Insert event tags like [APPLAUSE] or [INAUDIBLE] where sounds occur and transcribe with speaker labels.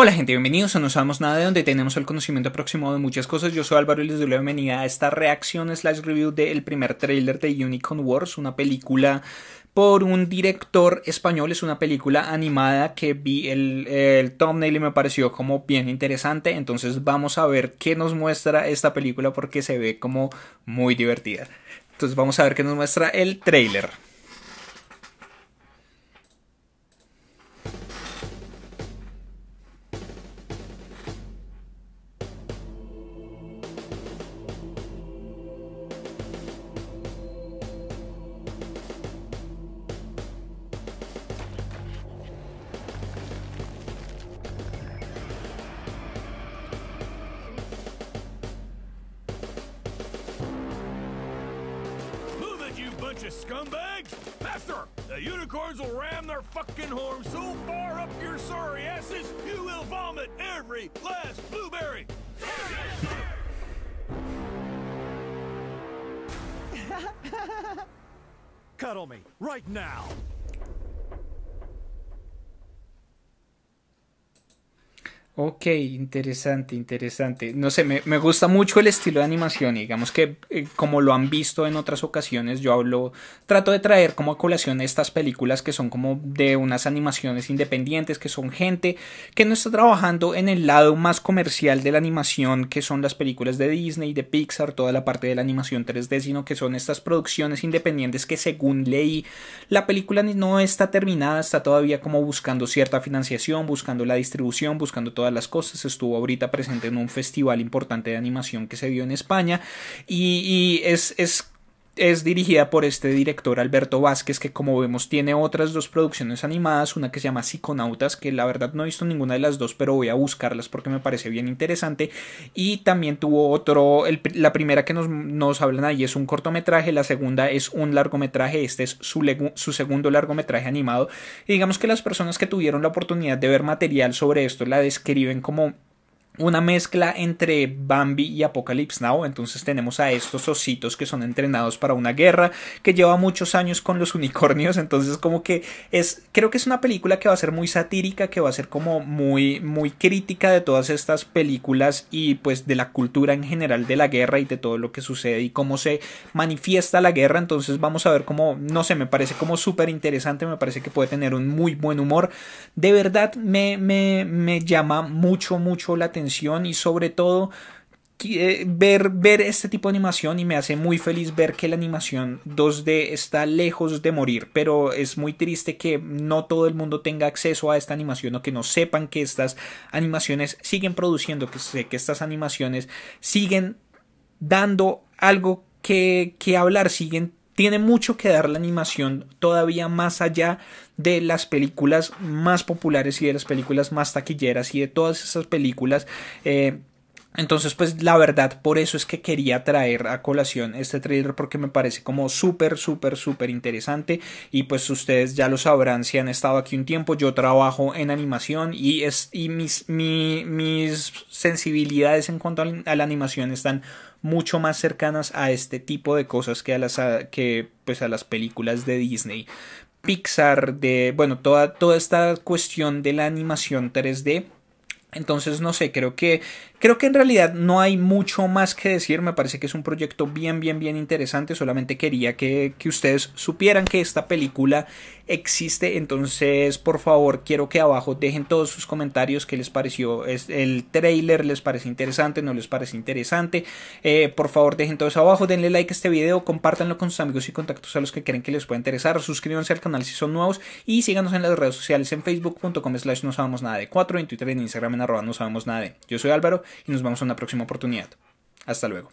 Speaker 1: Hola gente, bienvenidos a No Sabemos Nada de donde tenemos el conocimiento aproximado de muchas cosas. Yo soy Álvaro y les doy la bienvenida a esta reacción slash review del primer trailer de Unicorn Wars, una película por un director español. Es una película animada que vi el, el, thumbnail y me pareció como bien interesante. Entonces vamos a ver qué nos muestra esta película porque se ve como muy divertida. Entonces vamos a ver qué nos muestra el tráiler. bunch of scumbags! Faster! The unicorns will ram their fucking horns so far up your sorry asses, you will vomit every last blueberry! [LAUGHS] Cuddle me, right now! Ok, interesante, interesante. No sé, me, gusta mucho el estilo de animación. Digamos que, eh, como lo han visto en otras ocasiones, yo hablo, trato de traer como colación estas películas que son como de unas animaciones independientes, que son gente que no está trabajando en el lado más comercial de la animación, que son las películas de Disney, de Pixar, toda la parte de la animación 3D, sino que son estas producciones independientes que, según leí, la película no está terminada, está todavía como buscando cierta financiación, buscando la distribución, buscando toda las cosas. Estuvo ahorita presente en un festival importante de animación que se dio en España y, es es dirigida por este director Alberto Vázquez, que como vemos tiene otras dos producciones animadas, una que se llama Psiconautas, que la verdad no he visto ninguna de las dos, pero voy a buscarlas porque me parece bien interesante. Y también tuvo otro, la primera que nos, nos, hablan ahí es un cortometraje, la segunda es un largometraje, este es su, su segundo largometraje animado. Y digamos que las personas que tuvieron la oportunidad de ver material sobre esto la describen como una mezcla entre Bambi y Apocalypse Now. Entonces tenemos a estos ositos que son entrenados para una guerra, que lleva muchos años con los unicornios. Entonces como que es, creo que es una película que va a ser muy satírica, que va a ser como muy, muy crítica de todas estas películas y pues de la cultura en general de la guerra y de todo lo que sucede y cómo se manifiesta la guerra. Entonces vamos a ver cómo, no sé, me parece como súper interesante, me parece que puede tener un muy buen humor. De verdad me, me llama mucho, mucho la atención y sobre todo eh, ver, ver este tipo de animación y me hace muy feliz ver que la animación 2D está lejos de morir, pero es muy triste que no todo el mundo tenga acceso a esta animación o que no sepan que estas animaciones siguen produciendo, que sé que estas animaciones siguen dando algo que, que hablar, siguen tiene mucho que dar la animación todavía más allá de las películas más populares y de las películas más taquilleras y de todas esas películas eh, entonces, pues la verdad, por eso es que quería traer a colación este trailer porque me parece como súper, súper, súper interesante. Y pues ustedes ya lo sabrán si han estado aquí un tiempo. Yo trabajo en animación y, es, mis, mis sensibilidades en cuanto a la animación están mucho más cercanas a este tipo de cosas que a las, que, pues, a las películas de Disney. Pixar, de, bueno, toda, toda esta cuestión de la animación 3D entonces, no sé, creo que, creo que en realidad no hay mucho más que decir. Me parece que es un proyecto bien, bien, bien interesante. Solamente quería que, ustedes supieran que esta película existe. Entonces, por favor, quiero que abajo dejen todos sus comentarios. ¿Qué les pareció el trailer? ¿Les parece interesante? ¿No les parece interesante? Eh, por favor, dejen todos abajo. Denle like a este video. Compártanlo con sus amigos y contactos a los que creen que les pueda interesar. Suscríbanse al canal si son nuevos. Y síganos en las redes sociales en facebook.com slash no sabemos nada de 4, en Twitter, en Instagram arroba no sabemos nada de. Yo soy Álvaro y nos vemos en una próxima oportunidad. Hasta luego.